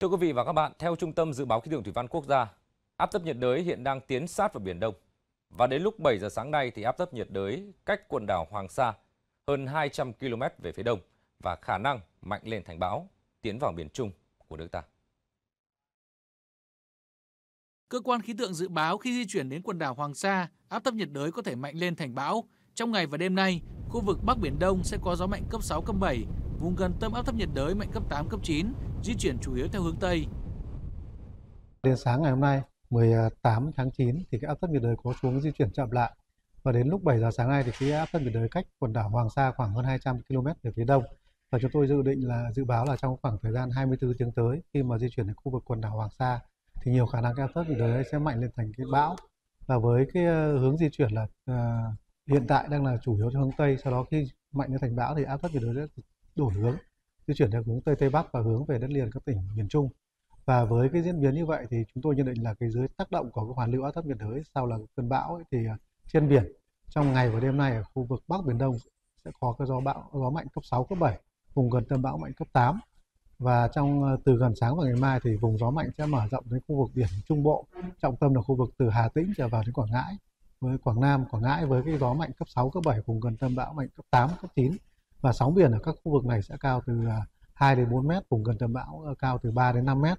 Thưa quý vị và các bạn, theo Trung tâm Dự báo Khí tượng Thủy văn Quốc gia, áp thấp nhiệt đới hiện đang tiến sát vào Biển Đông. Và đến lúc 7 giờ sáng nay thì áp thấp nhiệt đới cách quần đảo Hoàng Sa hơn 200 km về phía đông và khả năng mạnh lên thành bão, tiến vào miền Trung của nước ta. Cơ quan khí tượng dự báo khi di chuyển đến quần đảo Hoàng Sa, áp thấp nhiệt đới có thể mạnh lên thành bão. Trong ngày và đêm nay, khu vực Bắc Biển Đông sẽ có gió mạnh cấp 6, cấp 7, vùng gần tâm áp thấp nhiệt đới mạnh cấp 8, cấp 9, di chuyển chủ yếu theo hướng Tây. Đến sáng ngày hôm nay, 18 tháng 9 thì cái áp thấp nhiệt đới có xuống di chuyển chậm lại và đến lúc 7 giờ sáng nay thì cái áp thấp nhiệt đới cách quần đảo Hoàng Sa khoảng hơn 200 km về phía đông và chúng tôi dự định là dự báo là trong khoảng thời gian 24 tiếng tới khi mà di chuyển đến khu vực quần đảo Hoàng Sa thì nhiều khả năng cái áp thấp nhiệt đới sẽ mạnh lên thành cái bão và với cái ờ, hướng di chuyển là uh, hiện tại đang là chủ yếu hướng tây sau đó khi mạnh lên thành bão thì áp thấp nhiệt đới sẽ đổi hướng di chuyển theo hướng tây tây bắc và hướng về đất liền các tỉnh miền Trung. Và với cái diễn biến như vậy thì chúng tôi nhận định là cái dưới tác động của cái hoàn lưu áp thấp nhiệt đới sau là cơn bão ấy, thì à, trên biển trong ngày và đêm nay ở khu vực Bắc Biển Đông sẽ có cái gió bão gió mạnh cấp 6 cấp 7, vùng gần tâm bão mạnh cấp 8 và trong à, từ gần sáng và ngày mai thì vùng gió mạnh sẽ mở rộng đến khu vực biển Trung Bộ, trọng tâm là khu vực từ Hà Tĩnh trở vào đến Quảng Ngãi với Quảng Nam, Quảng Ngãi với cái gió mạnh cấp 6 cấp 7 vùng gần tâm bão mạnh cấp 8 cấp 9 và sóng biển ở các khu vực này sẽ cao từ 2 à, đến 4 mét, vùng gần tâm bão ờ, cao từ 3 đến 5 mét.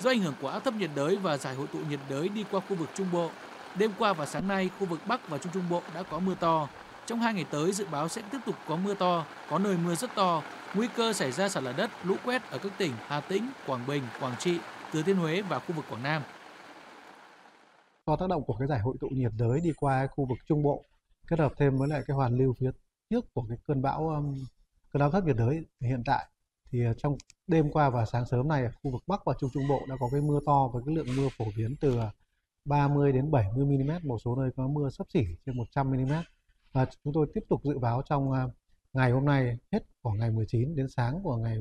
Do ảnh hưởng của áp thấp nhiệt đới và giải hội tụ nhiệt đới đi qua khu vực Trung Bộ, đêm qua và sáng nay khu vực Bắc và Trung Trung Bộ đã có mưa to. Trong hai ngày tới dự báo sẽ tiếp tục có mưa to, có nơi mưa rất to, nguy cơ xảy ra sạt lở đất, lũ quét ở các tỉnh Hà Tĩnh, Quảng Bình, Quảng Trị, Thừa Thiên Huế và khu vực Quảng Nam. Do tác động của cái giải hội tụ nhiệt đới đi qua khu vực Trung Bộ, kết hợp thêm với lại cái hoàn lưu phía trước của cái cơn bão um, cơn áp thấp nhiệt đới hiện tại thì à, trong đêm qua và sáng sớm này khu vực Bắc và Trung Trung Bộ đã có cái mưa to với cái lượng mưa phổ biến từ 30 à, đến 70 mm, một số nơi có mưa sấp xỉ trên 100 mm. Và chúng tôi tiếp tục dự báo trong à, ngày hôm nay hết của ngày 19 đến sáng của ngày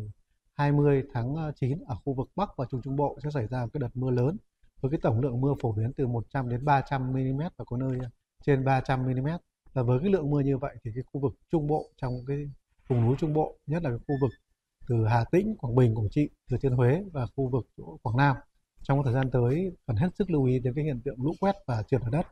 20 tháng 9 ở khu vực Bắc và Trung Trung Bộ sẽ xảy ra một cái đợt mưa lớn với cái tổng lượng mưa phổ biến từ 100 đến 300 mm và có nơi trên 300 mm là với cái lượng mưa như vậy thì cái khu vực trung bộ trong cái vùng núi trung bộ nhất là cái khu vực từ Hà Tĩnh, Quảng Bình, Quảng Trị, Thừa Thiên Huế và khu vực Quảng Nam trong thời gian tới cần hết sức lưu ý đến cái hiện tượng lũ quét và trượt lở đất.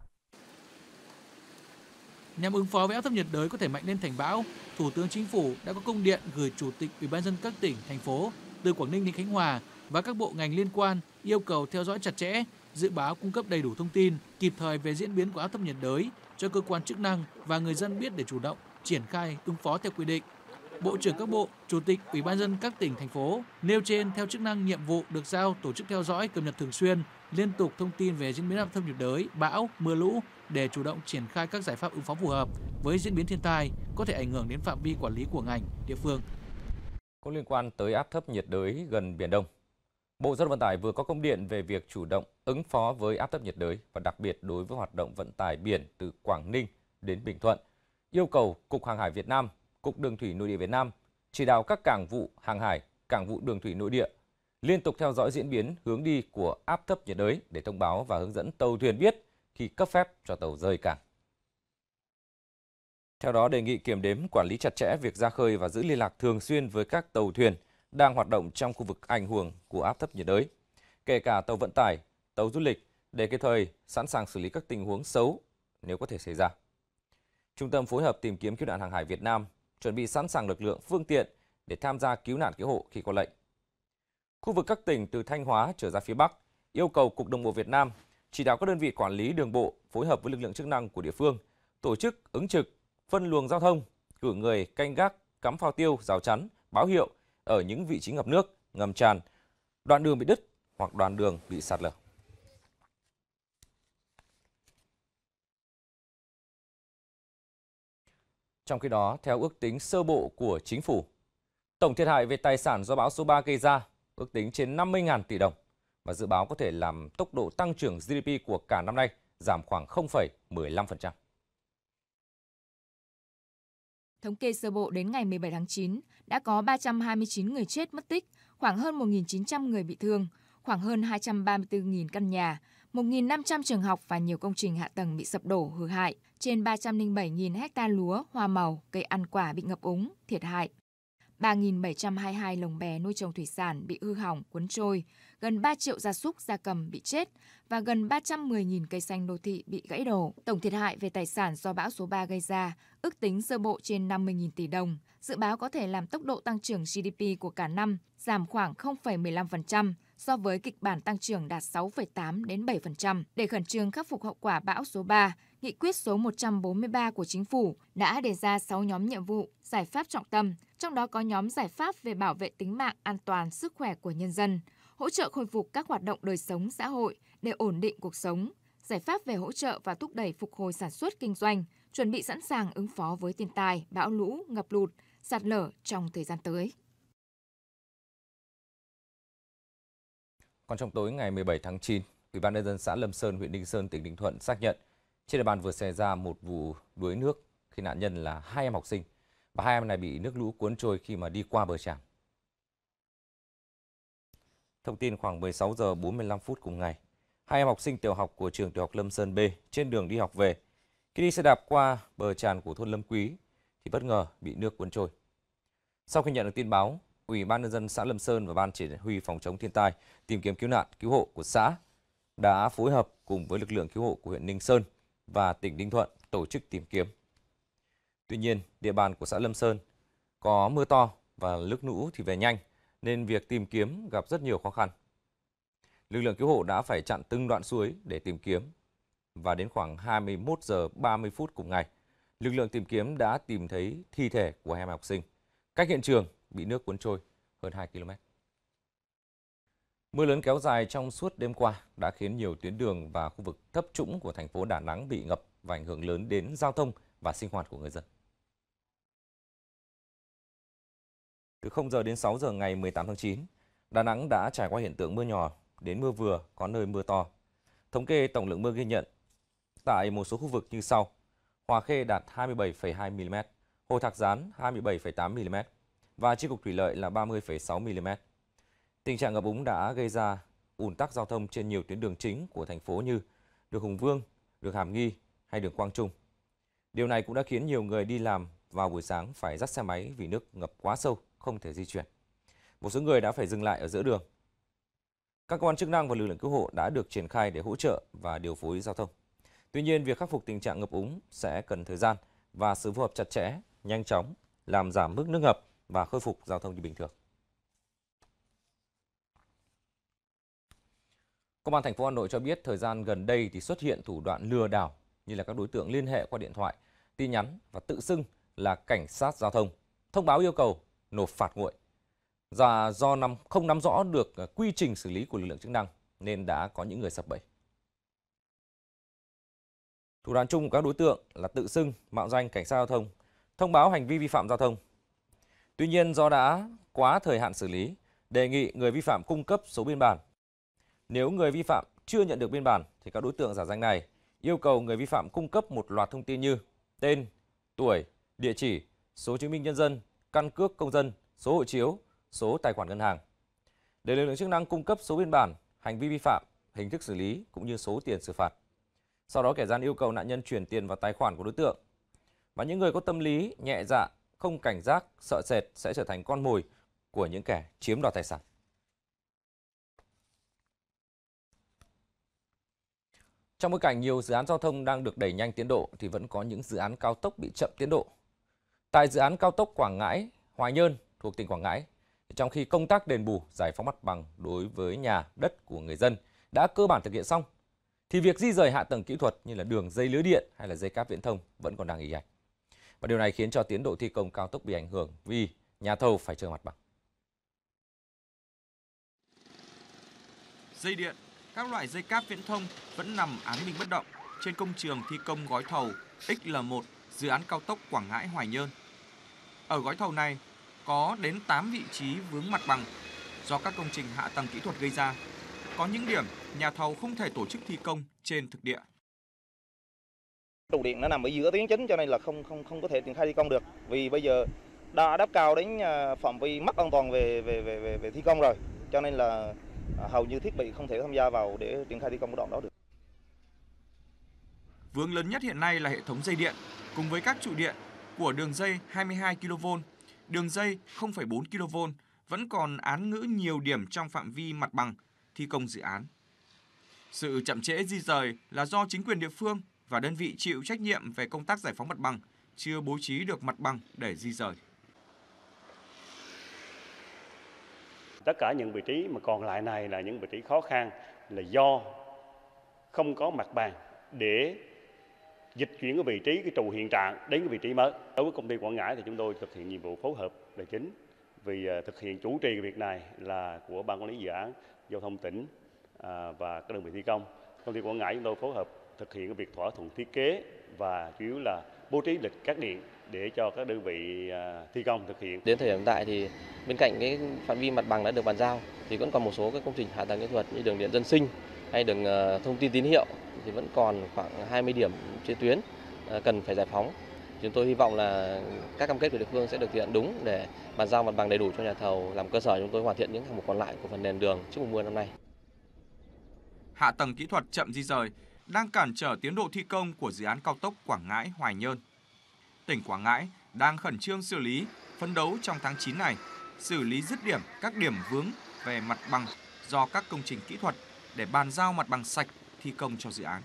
Nhằm ứng phó với áp thấp nhiệt đới có thể mạnh lên thành bão, Thủ tướng Chính phủ đã có công điện gửi Chủ tịch Ủy ban dân các tỉnh, thành phố từ Quảng Ninh đến Khánh Hòa và các bộ ngành liên quan yêu cầu theo dõi chặt chẽ, dự báo cung cấp đầy đủ thông tin kịp thời về diễn biến của áp thấp nhiệt đới, cho cơ quan chức năng và người dân biết để chủ động triển khai ứng phó theo quy định. Bộ trưởng các bộ, Chủ tịch Ủy ban dân các tỉnh, thành phố nêu trên theo chức năng nhiệm vụ được giao tổ chức theo dõi cập nhật thường xuyên, liên tục thông tin về diễn biến áp thấp nhiệt đới, bão, mưa lũ để chủ động triển khai các giải pháp ứng phó phù hợp với diễn biến thiên tai có thể ảnh hưởng đến phạm vi quản lý của ngành, địa phương. Có liên quan tới áp thấp nhiệt đới gần Biển Đông, Bộ Giao thông Vận tải vừa có công điện về việc chủ động ứng phó với áp thấp nhiệt đới và đặc biệt đối với hoạt động vận tải biển từ Quảng Ninh đến Bình Thuận, yêu cầu Cục Hàng hải Việt Nam, Cục Đường thủy Nội địa Việt Nam chỉ đạo các cảng vụ hàng hải, cảng vụ đường thủy nội địa liên tục theo dõi diễn biến hướng đi của áp thấp nhiệt đới để thông báo và hướng dẫn tàu thuyền biết khi cấp phép cho tàu rời cảng. Theo đó, đề nghị kiểm đếm quản lý chặt chẽ việc ra khơi và giữ liên lạc thường xuyên với các tàu thuyền – đang hoạt động trong khu vực ảnh hưởng của áp thấp nhiệt đới, kể cả tàu vận tải, tàu du lịch để kịp thời sẵn sàng xử lý các tình huống xấu nếu có thể xảy ra. Trung tâm phối hợp tìm kiếm cứu nạn hàng hải Việt Nam chuẩn bị sẵn sàng lực lượng, phương tiện để tham gia cứu nạn cứu hộ khi có lệnh. Khu vực các tỉnh từ Thanh Hóa trở ra phía Bắc yêu cầu Cục Đường bộ Việt Nam chỉ đạo các đơn vị quản lý đường bộ phối hợp với lực lượng chức năng của địa phương tổ chức ứng trực, phân luồng giao thông, cử người canh gác, cắm phao tiêu, rào chắn, báo hiệu ở những vị trí ngập nước, ngầm tràn, đoạn đường bị đứt hoặc đoạn đường bị sạt lở. Trong khi đó, theo ước tính sơ bộ của chính phủ, tổng thiệt hại về tài sản do bão số 3 gây ra ước tính trên 50.000 tỷ đồng và dự báo có thể làm tốc độ tăng trưởng GDP của cả năm nay giảm khoảng 0,15%. Thống kê sơ bộ đến ngày 17 tháng 9, đã có 329 người chết mất tích, khoảng hơn 1.900 người bị thương, khoảng hơn 234.000 căn nhà, 1.500 trường học và nhiều công trình hạ tầng bị sập đổ hư hại, trên 307.000 hecta lúa, hoa màu, cây ăn quả bị ngập úng, thiệt hại. 3.722 lồng bè nuôi trồng thủy sản bị hư hỏng, cuốn trôi, gần 3 triệu gia súc, gia cầm bị chết và gần 310.000 cây xanh đô thị bị gãy đổ. Tổng thiệt hại về tài sản do bão số 3 gây ra ước tính sơ bộ trên 50.000 tỷ đồng, dự báo có thể làm tốc độ tăng trưởng GDP của cả năm giảm khoảng 0,15% so với kịch bản tăng trưởng đạt 6,8 đến 7%. Để khẩn trương khắc phục hậu quả bão số 3, Nghị quyết số 143 của Chính phủ đã đề ra 6 nhóm nhiệm vụ, giải pháp trọng tâm, trong đó có nhóm giải pháp về bảo vệ tính mạng an toàn sức khỏe của nhân dân, hỗ trợ khôi phục các hoạt động đời sống xã hội để ổn định cuộc sống, giải pháp về hỗ trợ và thúc đẩy phục hồi sản xuất kinh doanh, chuẩn bị sẵn sàng ứng phó với thiên tai, bão lũ, ngập lụt, sạt lở trong thời gian tới. Còn trong tối ngày 17 tháng 9, Ủy ban nhân dân xã Lâm Sơn, huyện Ninh Sơn, tỉnh Ninh Thuận xác nhận trên địa bàn vừa xảy ra một vụ đuối nước khi nạn nhân là hai em học sinh và hai em này bị nước lũ cuốn trôi khi mà đi qua bờ tràn. Thông tin khoảng 16 giờ 45 phút cùng ngày, hai em học sinh tiểu học của trường tiểu học Lâm Sơn B trên đường đi học về. Khi đi xe đạp qua bờ tràn của thôn Lâm Quý thì bất ngờ bị nước cuốn trôi. Sau khi nhận được tin báo, Ủy ban nhân dân xã Lâm Sơn và ban chỉ huy phòng chống thiên tai, tìm kiếm cứu nạn, cứu hộ của xã đã phối hợp cùng với lực lượng cứu hộ của huyện Ninh Sơn và tỉnh Ninh Thuận tổ chức tìm kiếm. Tuy nhiên, địa bàn của xã Lâm Sơn có mưa to và nước lũ thì về nhanh nên việc tìm kiếm gặp rất nhiều khó khăn. Lực lượng cứu hộ đã phải chặn từng đoạn suối để tìm kiếm và đến khoảng 21 giờ 30 phút cùng ngày, lực lượng tìm kiếm đã tìm thấy thi thể của hai em học sinh cách hiện trường bị nước cuốn trôi hơn 2 km. Mưa lớn kéo dài trong suốt đêm qua đã khiến nhiều tuyến đường và khu vực thấp trũng của thành phố Đà Nẵng bị ngập và ảnh hưởng lớn đến giao thông và sinh hoạt của người dân. Từ 0 giờ đến 6 giờ ngày 18 tháng 9, Đà Nẵng đã trải qua hiện tượng mưa nhỏ đến mưa vừa, có nơi mưa to. Thống kê tổng lượng mưa ghi nhận tại một số khu vực như sau. Hòa Khê đạt 27,2 mm, Hồ Thạc Gián 27,8 mm và Chi cục Thủy lợi là 30,6 mm. Tình trạng ngập úng đã gây ra ùn tắc giao thông trên nhiều tuyến đường chính của thành phố như đường Hùng Vương, đường Hàm Nghi hay đường Quang Trung. Điều này cũng đã khiến nhiều người đi làm vào buổi sáng phải dắt xe máy vì nước ngập quá sâu không thể di chuyển. Một số người đã phải dừng lại ở giữa đường. Các cơ quan chức năng và lực lượng cứu hộ đã được triển khai để hỗ trợ và điều phối giao thông. Tuy nhiên, việc khắc phục tình trạng ngập úng sẽ cần thời gian và sự phù hợp chặt chẽ, nhanh chóng, làm giảm mức nước ngập và khôi phục giao thông như bình thường. Công an thành phố Hà Nội cho biết thời gian gần đây thì xuất hiện thủ đoạn lừa đảo như là các đối tượng liên hệ qua điện thoại, tin nhắn và tự xưng là cảnh sát giao thông, thông báo yêu cầu nộp phạt nguội. Và do năm không nắm rõ được à, quy trình xử lý của lực lượng chức năng nên đã có những người sập bẫy. Thủ đoạn chung của các đối tượng là tự xưng mạo danh cảnh sát giao thông, thông báo hành vi vi phạm giao thông. Tuy nhiên do đã quá thời hạn xử lý, đề nghị người vi phạm cung cấp số biên bản. Nếu người vi phạm chưa nhận được biên bản thì các đối tượng giả danh này yêu cầu người vi phạm cung cấp một loạt thông tin như tên, tuổi, địa chỉ, số chứng minh nhân dân, căn cước công dân, số hộ chiếu, số tài khoản ngân hàng. Để lực lượng chức năng cung cấp số biên bản, hành vi vi phạm, hình thức xử lý cũng như số tiền xử phạt. Sau đó kẻ gian yêu cầu nạn nhân chuyển tiền vào tài khoản của đối tượng. Và những người có tâm lý nhẹ dạ, không cảnh giác, sợ sệt sẽ trở thành con mồi của những kẻ chiếm đoạt tài sản. Trong bối cảnh nhiều dự án giao thông đang được đẩy nhanh tiến độ thì vẫn có những dự án cao tốc bị chậm tiến độ tại dự án cao tốc Quảng Ngãi – Hoài Nhơn thuộc tỉnh Quảng Ngãi. Trong khi công tác đền bù giải phóng mặt bằng đối với nhà đất của người dân đã cơ bản thực hiện xong, thì việc di rời hạ tầng kỹ thuật như là đường dây lưới điện hay là dây cáp viễn thông vẫn còn đang y ạch. Và điều này khiến cho tiến độ thi công cao tốc bị ảnh hưởng vì nhà thầu phải chờ mặt bằng. Dây điện, các loại dây cáp viễn thông vẫn nằm án bình bất động trên công trường thi công gói thầu XL1 dự án cao tốc Quảng Ngãi Hoài Nhơn ở gói thầu này có đến 8 vị trí vướng mặt bằng do các công trình hạ tầng kỹ thuật gây ra. Có những điểm nhà thầu không thể tổ chức thi công trên thực địa. Trụ điện nó nằm ở giữa tuyến chính cho nên là không không không có thể triển khai thi công được vì bây giờ đã đắp cao đến à, phạm vi mất an toàn về về về về, về thi công rồi cho nên là à, hầu như thiết bị không thể tham gia vào để triển khai thi công cái đoạn đó được. Vướng lớn nhất hiện nay là hệ thống dây điện cùng với các trụ điện của đường dây 22 kV, đường dây 0,4 kV vẫn còn án ngữ nhiều điểm trong phạm vi mặt bằng thi công dự án. Sự chậm trễ di rời là do chính quyền địa phương và đơn vị chịu trách nhiệm về công tác giải phóng mặt bằng chưa bố trí được mặt bằng để di rời. Tất cả những vị trí mà còn lại này là những vị trí khó khăn là do không có mặt bằng để dịch chuyển cái vị trí cái trụ hiện trạng đến cái vị trí mới. Đối với công ty Quảng Ngãi thì chúng tôi thực hiện nhiệm vụ phối hợp tài chính vì à, thực hiện chủ trì việc này là của ban quản lý dự án giao thông tỉnh à, và các đơn vị thi công. Công ty Quảng Ngãi chúng tôi phối hợp thực hiện cái việc thỏa thuận thiết kế và chủ yếu là bố trí lịch cắt điện để cho các đơn vị à, thi công thực hiện. Đến thời điểm hiện tại thì bên cạnh cái phạm vi mặt bằng đã được bàn giao thì vẫn còn một số các công trình hạ tầng kỹ thuật như đường điện dân sinh hay đường ờ, thông tin tín hiệu thì vẫn còn khoảng 20 điểm trên tuyến ờ, cần phải giải phóng. Chúng tôi hy vọng là các cam kết của địa phương sẽ được thực hiện đúng để bàn giao mặt bằng đầy đủ cho nhà thầu làm cơ sở chúng tôi hoàn thiện những hạng mục còn lại của phần nền đường trước mùa mưa năm nay. Hạ tầng kỹ thuật chậm di rời đang cản trở tiến độ thi công của dự án cao tốc Quảng Ngãi Hoài Nhơn. Tỉnh Quảng Ngãi đang khẩn trương xử lý, phấn đấu trong tháng 9 này xử lý dứt điểm các điểm vướng về mặt bằng do các công trình kỹ thuật để bàn giao mặt bằng sạch thi công cho dự án.